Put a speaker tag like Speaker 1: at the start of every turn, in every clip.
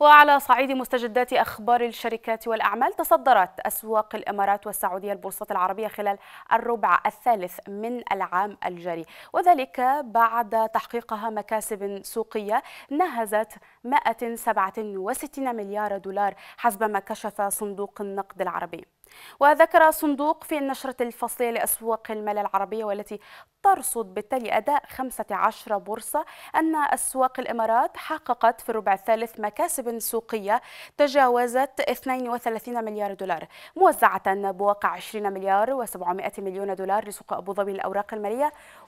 Speaker 1: وعلى صعيد مستجدات أخبار الشركات والأعمال تصدرت أسواق الإمارات والسعودية البورصات العربية خلال الربع الثالث من العام الجاري وذلك بعد تحقيقها مكاسب سوقية نهزت 167 مليار دولار حسب ما كشف صندوق النقد العربي وذكر صندوق في النشرة الفصلية لأسواق المال العربية والتي ترصد بالتالي أداء 15 بورصة أن أسواق الإمارات حققت في الربع الثالث مكاسب سوقية تجاوزت 32 مليار دولار موزعة بواقع 20 مليار و700 مليون دولار لسوق أبو ظبي للأوراق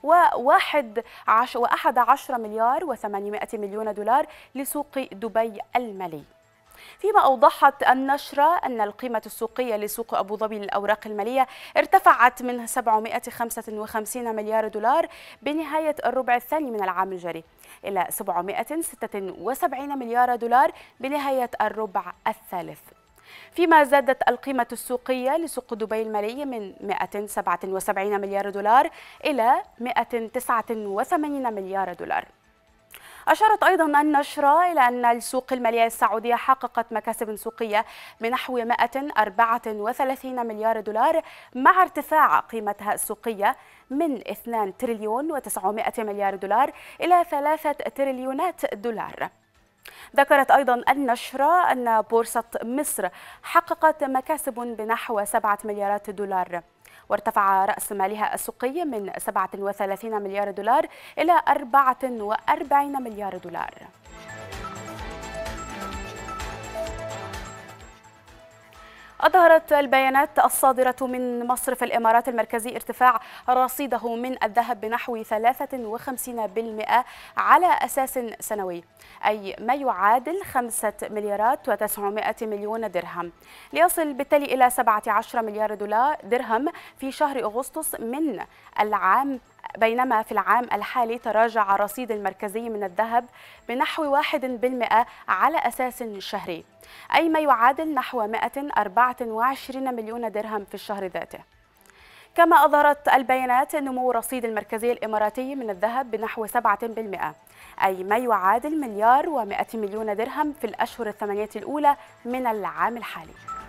Speaker 1: و و11 مليار و800 مليون دولار لسوق دبي المالي فيما أوضحت النشرة أن القيمة السوقية لسوق أبو ظبي للأوراق المالية ارتفعت من 755 مليار دولار بنهاية الربع الثاني من العام الجاري إلى 776 مليار دولار بنهاية الربع الثالث فيما زادت القيمة السوقية لسوق دبي المالي من 177 مليار دولار إلى 189 مليار دولار أشارت أيضا النشرة إلى أن السوق المالية السعودية حققت مكاسب سوقية بنحو 134 مليار دولار مع ارتفاع قيمتها السوقية من 2 تريليون و900 مليار دولار إلى 3 تريليونات دولار ذكرت أيضا النشرة أن بورصة مصر حققت مكاسب بنحو 7 مليارات دولار وارتفع رأس مالها السوقي من 37 مليار دولار إلى 44 مليار دولار أظهرت البيانات الصادرة من مصرف الإمارات المركزي ارتفاع رصيده من الذهب بنحو 53% على أساس سنوي أي ما يعادل 5 مليارات و900 مليون درهم ليصل بالتالي إلى 17 مليار دولار درهم في شهر أغسطس من العام بينما في العام الحالي تراجع رصيد المركزي من الذهب بنحو 1% على أساس شهري أي ما يعادل نحو 104 27 مليون درهم في الشهر ذاته كما أظهرت البيانات نمو رصيد المركزي الإماراتي من الذهب بنحو 7% أي ما يعادل مليار و100 مليون درهم في الأشهر الثمانية الأولى من العام الحالي